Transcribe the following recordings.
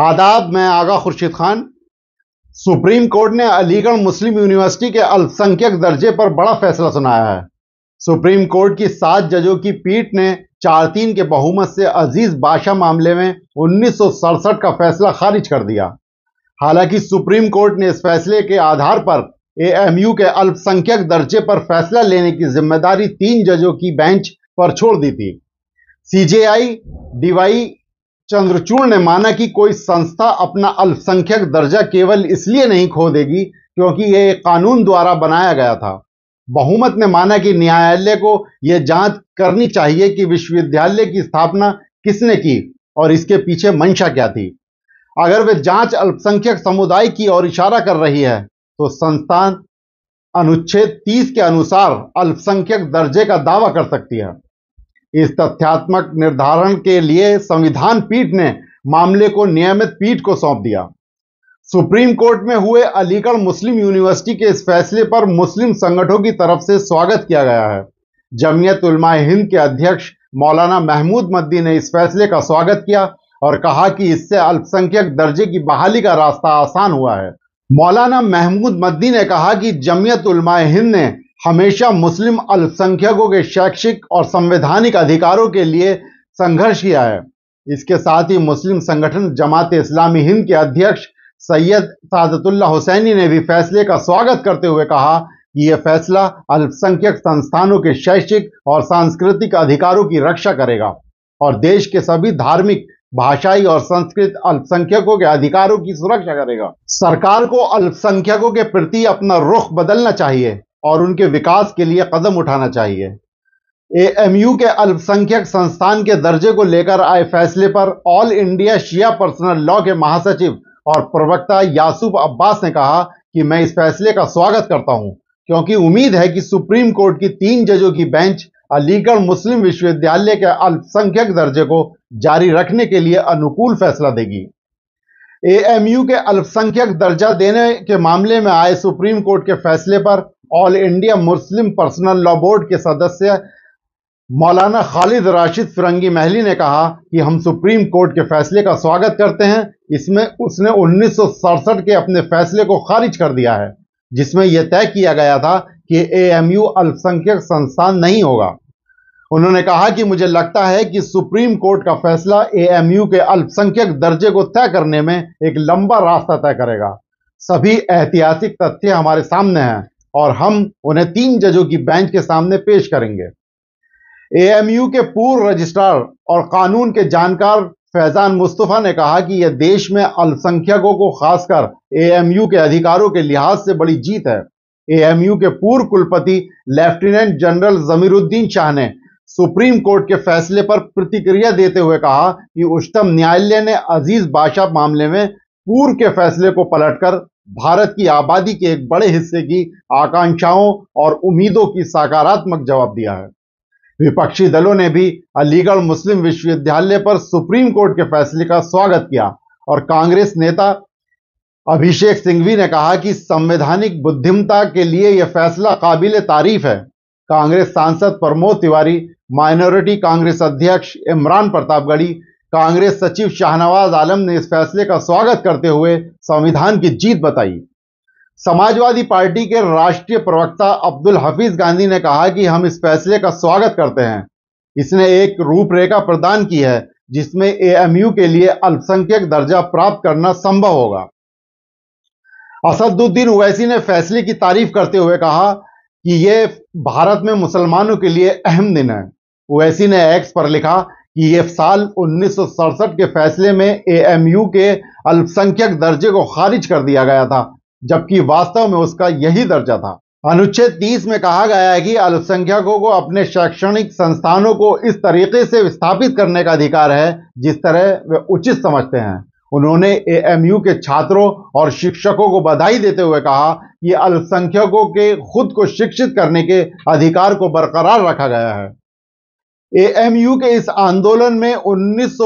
आदाब मैं Agha Khurshid Khan supreme court ने अलीगढ़ मुस्लिम यूनिवर्सिटी के अल्पसंख्यक दर्जे पर बड़ा फैसला सुनाया है सुप्रीम कोर्ट की सात जजों की पीठ ने चार तीन के बहुमत से अजीज बादशाह मामले में उन्नीस का फैसला खारिज कर दिया हालांकि सुप्रीम कोर्ट ने इस फैसले के आधार पर एएमयू के अल्पसंख्यक दर्जे पर फैसला लेने की जिम्मेदारी तीन जजों की बेंच पर छोड़ दी थी सीजेआई डीवाई चंद्रचूड़ ने माना कि कोई संस्था अपना अल्पसंख्यक दर्जा केवल इसलिए नहीं खो देगी क्योंकि यह एक कानून द्वारा बनाया गया था बहुमत ने माना कि न्यायालय को यह जांच करनी चाहिए कि विश्वविद्यालय की स्थापना किसने की और इसके पीछे मंशा क्या थी अगर वे जांच अल्पसंख्यक समुदाय की ओर इशारा कर रही है तो संस्थान अनुच्छेद 30 के अनुसार अल्पसंख्यक दर्जे का दावा कर सकती है इस तथ्यात्मक निर्धारण के लिए संविधान पीठ ने मामले को नियमित पीठ को सौंप दिया सुप्रीम कोर्ट में हुए अलीगढ़ मुस्लिम यूनिवर्सिटी के इस फैसले पर मुस्लिम संगठनों की तरफ से स्वागत किया गया है जमीयत उलमा हिंद के अध्यक्ष मौलाना महमूद मद्दी ने इस फैसले का स्वागत किया और कहा कि इससे अल्पसंख्यक दर्जे की बहाली का रास्ता आसान हुआ है मौलाना महमूद मद्दी ने कहा कि जमीयत उलमा हिंद ने हमेशा मुस्लिम अल्पसंख्यकों के शैक्षिक और संवैधानिक अधिकारों के लिए संघर्ष किया है इसके साथ ही मुस्लिम संगठन जमात इस्लामी हिंद के अध्यक्ष सैयद सादतुल्ला हुसैनी ने भी फैसले का स्वागत करते हुए कहा कि यह फैसला अल्पसंख्यक संस्थानों के शैक्षिक और सांस्कृतिक अधिकारों की रक्षा करेगा और देश के सभी धार्मिक भाषाई और संस्कृत अल्पसंख्यकों के अधिकारों की सुरक्षा करेगा सरकार को अल्पसंख्यकों के प्रति अपना रुख बदलना चाहिए और उनके विकास के लिए कदम उठाना चाहिए एएमयू के अल्पसंख्यक संस्थान के दर्जे को लेकर आए फैसले पर all India Shia personal law के महासचिव और प्रवक्ता यासुफ अब्बास ने कहा कि मैं इस फैसले का स्वागत करता हूं क्योंकि उम्मीद है कि सुप्रीम कोर्ट की तीन जजों की बेंच अलीगढ़ मुस्लिम विश्वविद्यालय के अल्पसंख्यक दर्जे को जारी रखने के लिए अनुकूल फैसला देगी एएमयू के अल्पसंख्यक दर्जा देने के मामले में आए सुप्रीम कोर्ट के फैसले पर all India Muslim personal law board के सदस्य मौलाना खालिद राशिद फिरंगी महली ने कहा कि हम सुप्रीम कोर्ट के फैसले का स्वागत करते हैं इसमें उसने उन्नीस के अपने फैसले को खारिज कर दिया है जिसमें यह तय किया गया था कि एएमयू अल्पसंख्यक संस्थान नहीं होगा उन्होंने कहा कि मुझे लगता है कि सुप्रीम कोर्ट का फैसला एएमयू के अल्पसंख्यक दर्जे को तय करने में एक लंबा रास्ता तय करेगा सभी ऐतिहासिक तथ्य हमारे सामने हैं और हम उन्हें तीन जजों की बेंच के सामने पेश करेंगे एएमयू के पूर्व रजिस्ट्रार और कानून के जानकार फैजान मुस्तफ़ा ने कहा कि यह देश में अल्पसंख्यकों को खासकर एएमयू के अधिकारों के लिहाज से बड़ी जीत है एएमयू के पूर्व कुलपति लेफ्टिनेंट जनरल जमीरुद्दीन शाह ने सुप्रीम कोर्ट के फैसले पर प्रतिक्रिया देते हुए कहा कि उच्चतम न्यायालय ने अजीज बादशाह मामले में पूर्व के फैसले को पलटकर भारत की आबादी के एक बड़े हिस्से की आकांक्षाओं और उम्मीदों की सकारात्मक जवाब दिया है विपक्षी दलों ने भी अलीगढ़ मुस्लिम विश्वविद्यालय पर सुप्रीम कोर्ट के फैसले का स्वागत किया और कांग्रेस नेता अभिषेक सिंघवी ने कहा कि संवैधानिक बुद्धिमता के लिए यह फैसला काबिल तारीफ है कांग्रेस सांसद प्रमोद तिवारी माइनॉरिटी कांग्रेस अध्यक्ष इमरान प्रतापगढ़ी कांग्रेस सचिव शाहनवाज आलम ने इस फैसले का स्वागत करते हुए संविधान की जीत बताई समाजवादी पार्टी के राष्ट्रीय प्रवक्ता अब्दुल हफीज गांधी ने कहा कि हम इस फैसले का स्वागत करते हैं इसने एक रूपरेखा प्रदान की है जिसमें एएमयू के लिए अल्पसंख्यक दर्जा प्राप्त करना संभव होगा असदुद्दीन ओवैसी ने फैसले की तारीफ करते हुए कहा कि यह भारत में मुसलमानों के लिए अहम दिन है ओवैसी ने एक्स पर लिखा कि ये साल उन्नीस के फैसले में एएमयू के अल्पसंख्यक दर्जे को खारिज कर दिया गया था जबकि वास्तव में उसका यही दर्जा था अनुच्छेद 30 में कहा गया है कि अल्पसंख्यकों को अपने शैक्षणिक संस्थानों को इस तरीके से विस्थापित करने का अधिकार है जिस तरह वे उचित समझते हैं उन्होंने एएमयू के छात्रों और शिक्षकों को बधाई देते हुए कहा कि अल्पसंख्यकों के खुद को शिक्षित करने के अधिकार को बरकरार रखा गया है एएमयू के इस आंदोलन में उन्नीस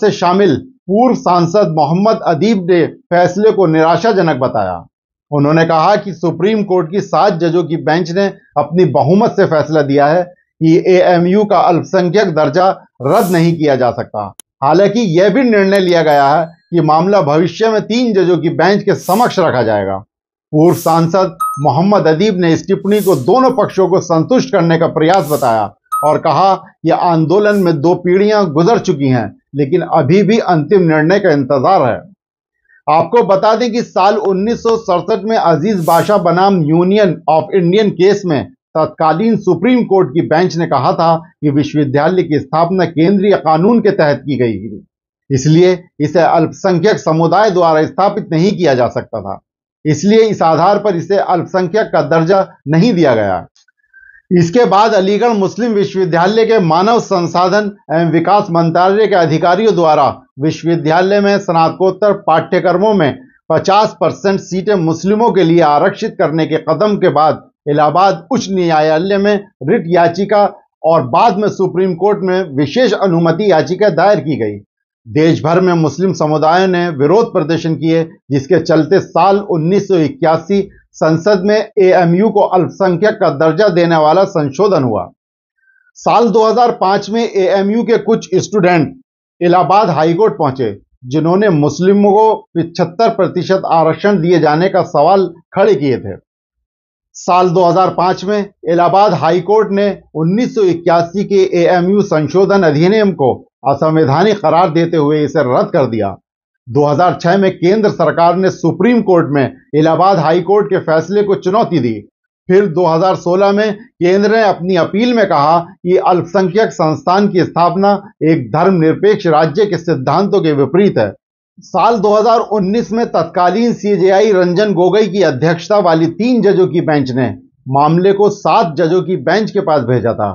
से शामिल पूर्व सांसद मोहम्मद अदीब ने फैसले को निराशाजनक बताया उन्होंने कहा कि सुप्रीम कोर्ट की सात जजों की बेंच ने अपनी बहुमत से फैसला दिया है कि एएमयू का अल्पसंख्यक दर्जा रद्द नहीं किया जा सकता हालांकि यह भी निर्णय लिया गया है कि मामला भविष्य में तीन जजों की बेंच के समक्ष रखा जाएगा पूर्व सांसद मोहम्मद अदीब ने इस टिप्पणी को दोनों पक्षों को संतुष्ट करने का प्रयास बताया और कहा यह आंदोलन में दो पीढ़ियां गुजर चुकी हैं लेकिन अभी भी अंतिम निर्णय का इंतजार है आपको बता दें कि साल उन्नीस में अजीज बादशाह बनाम यूनियन ऑफ इंडियन केस में तत्कालीन सुप्रीम कोर्ट की बेंच ने कहा था कि विश्वविद्यालय की स्थापना केंद्रीय कानून के तहत की गई थी इसलिए इसे अल्पसंख्यक समुदाय द्वारा स्थापित नहीं किया जा सकता था इसलिए इस आधार पर इसे अल्पसंख्यक का दर्जा नहीं दिया गया इसके बाद अलीगढ़ मुस्लिम विश्वविद्यालय के मानव संसाधन एवं विकास मंत्रालय के अधिकारियों द्वारा विश्वविद्यालय में स्नातकोत्तर पाठ्यक्रमों में 50 परसेंट सीटें मुस्लिमों के लिए आरक्षित करने के कदम के बाद इलाहाबाद उच्च न्यायालय में रिट याचिका और बाद में सुप्रीम कोर्ट में विशेष अनुमति याचिका दायर की गई देश भर में मुस्लिम समुदायों ने विरोध प्रदर्शन किए जिसके चलते साल उन्नीस संसद में एएमयू को अल्पसंख्यक का दर्जा देने वाला संशोधन हुआ साल 2005 में एएमयू के कुछ स्टूडेंट इलाहाबाद हाईकोर्ट पहुंचे जिन्होंने मुस्लिमों को पिछहत्तर प्रतिशत आरक्षण दिए जाने का सवाल खड़े किए थे साल 2005 में इलाहाबाद हाईकोर्ट ने 1981 के एएमयू संशोधन अधिनियम को असंवैधानिक करार देते हुए इसे रद्द कर दिया 2006 में केंद्र सरकार ने सुप्रीम कोर्ट में इलाहाबाद हाई कोर्ट के फैसले को चुनौती दी फिर 2016 में केंद्र ने अपनी अपील में कहा कि अल्पसंख्यक संस्थान की स्थापना एक धर्मनिरपेक्ष राज्य के सिद्धांतों के विपरीत है साल 2019 में तत्कालीन सीजेआई रंजन गोगोई की अध्यक्षता वाली तीन जजों की बेंच ने मामले को सात जजों की बेंच के पास भेजा था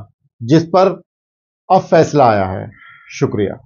जिस पर अब फैसला आया है शुक्रिया